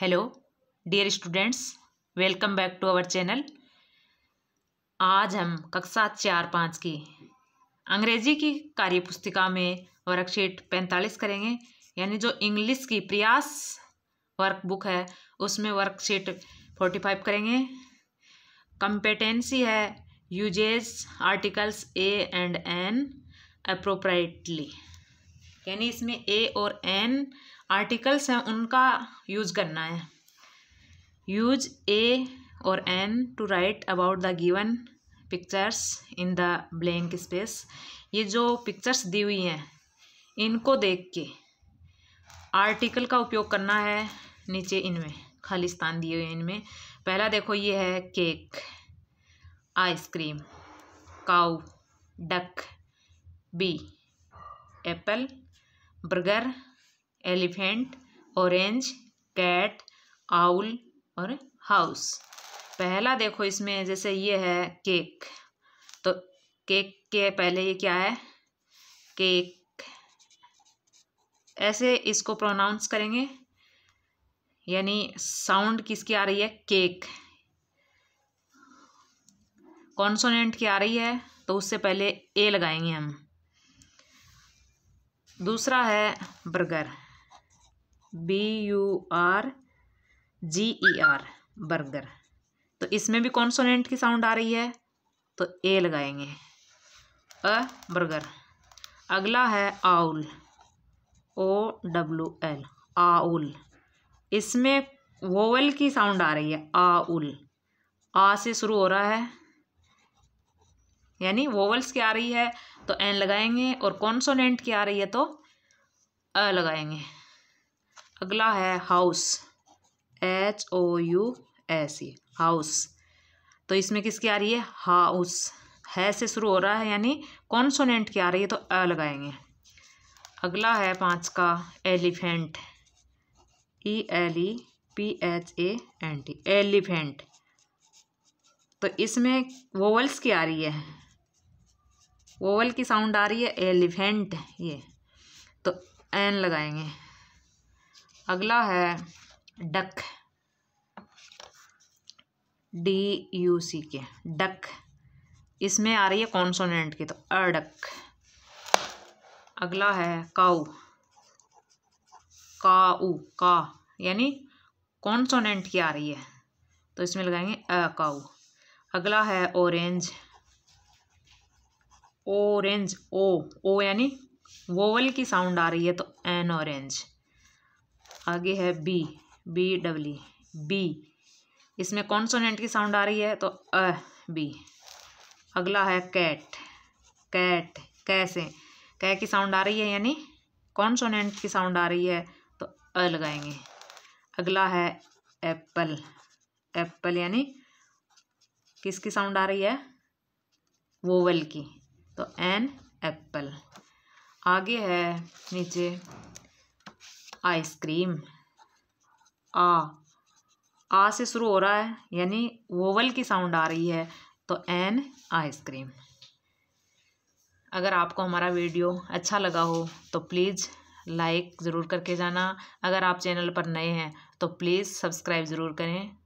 hello dear students welcome back to our channel आज हम कक्षा चार पाँच की अंग्रेजी की कार्य पुस्तिका में वर्कशीट पैंतालीस करेंगे यानी जो इंग्लिश की प्रयास वर्कबुक है उसमें वर्कशीट फोर्टी फाइव करेंगे कंपेटेंसी है uses articles a and an appropriately यानी इसमें ए और एन आर्टिकल्स हैं उनका यूज़ करना है यूज ए और an to write about the given pictures in the blank space ये जो पिक्चर्स दी हुई हैं इनको देख के आर्टिकल का उपयोग करना है नीचे इनमें खाली स्थान दिए हुए इनमें पहला देखो ये है cake ice cream cow duck bee apple burger elephant orange cat owl और हाउस पहला देखो इसमें जैसे ये है केक तो केक के पहले ये क्या है केक ऐसे इसको प्रोनाउंस करेंगे यानी साउंड किसकी आ रही है केक कॉन्सोनेंट की आ रही है तो उससे पहले ए लगाएंगे हम दूसरा है burger B U R G E R burger तो इसमें भी कॉन्सोनेंट की साउंड आ रही है तो ए लगाएंगे अ बर्गर अगला है owl O W L owl इसमें वोवल की साउंड आ रही है आउल आ से शुरू हो रहा है यानी वोवल्स की आ रही है तो एन लगाएंगे और कॉन्सोनेंट की आ रही है तो अ लगाएंगे अगला है house H O U S E house तो इसमें किसकी आ रही है हाउस है से शुरू हो रहा है यानी कॉन्सोनेंट की आ रही है तो अ लगाएंगे अगला है पाँच का elephant E L E P H A N T elephant तो इसमें वोवल्स की आ रही है वोवल की साउंड आ रही है एलिफेंट ये तो एन लगाएंगे अगला है duck D you see K duck इसमें आ रही है कॉन्सोनेंट की तो अडक अगला है काऊ काऊ का यानी कॉन्सोनेंट की आ रही है तो इसमें लगाएंगे अ काऊ अगला है ऑरेंज ओरेंज ओ ओ यानी वोवल की साउंड आ रही है तो एन ऑरेंज आगे है बी बी डब्ल्यू बी इसमें कॉन्सोनेंट की साउंड आ रही है तो अ बी अगला है कैट कैट कैसे कै की साउंड आ रही है यानी कॉन्सोनेंट की साउंड आ रही है तो अ लगाएंगे अगला है एप्पल एप्पल यानी किसकी साउंड आ रही है वोवल की तो एन एप्पल आगे है नीचे आइसक्रीम आ आ से शुरू हो रहा है यानी वोवल की साउंड आ रही है तो एन आइसक्रीम अगर आपको हमारा वीडियो अच्छा लगा हो तो प्लीज़ लाइक ज़रूर करके जाना अगर आप चैनल पर नए हैं तो प्लीज़ सब्सक्राइब ज़रूर करें